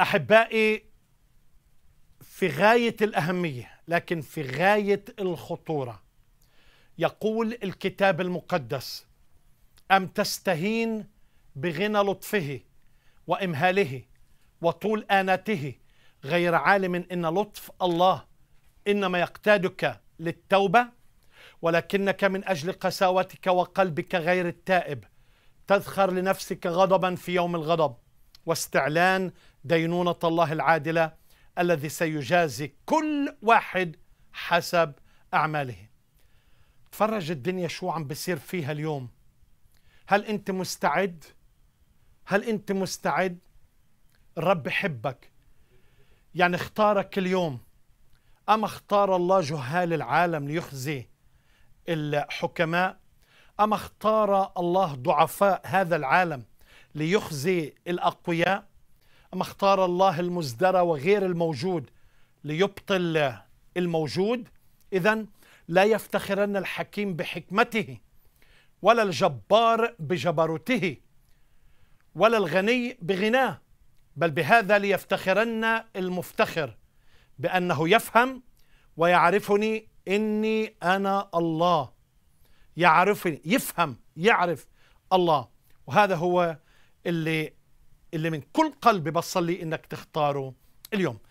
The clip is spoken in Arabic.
احبائي في غايه الاهميه لكن في غايه الخطوره يقول الكتاب المقدس ام تستهين بغنى لطفه وامهاله وطول اناته غير عالم ان لطف الله انما يقتادك للتوبه ولكنك من اجل قساوتك وقلبك غير التائب تذخر لنفسك غضبا في يوم الغضب واستعلان دينونة الله العادلة الذي سيجازي كل واحد حسب أعماله تفرج الدنيا شو عم بصير فيها اليوم هل أنت مستعد؟ هل أنت مستعد؟ الرب بحبك يعني اختارك اليوم أما اختار الله جهال العالم ليخزي الحكماء أما اختار الله ضعفاء هذا العالم ليخزي الأقوياء أم اختار الله المزدرى وغير الموجود ليبطل الموجود إذا لا يفتخرن الحكيم بحكمته ولا الجبار بجبروته ولا الغني بغناه بل بهذا ليفتخرن المفتخر بأنه يفهم ويعرفني إني أنا الله يعرفني يفهم يعرف الله وهذا هو اللي اللي من كل قلبي بصلي انك تختاره اليوم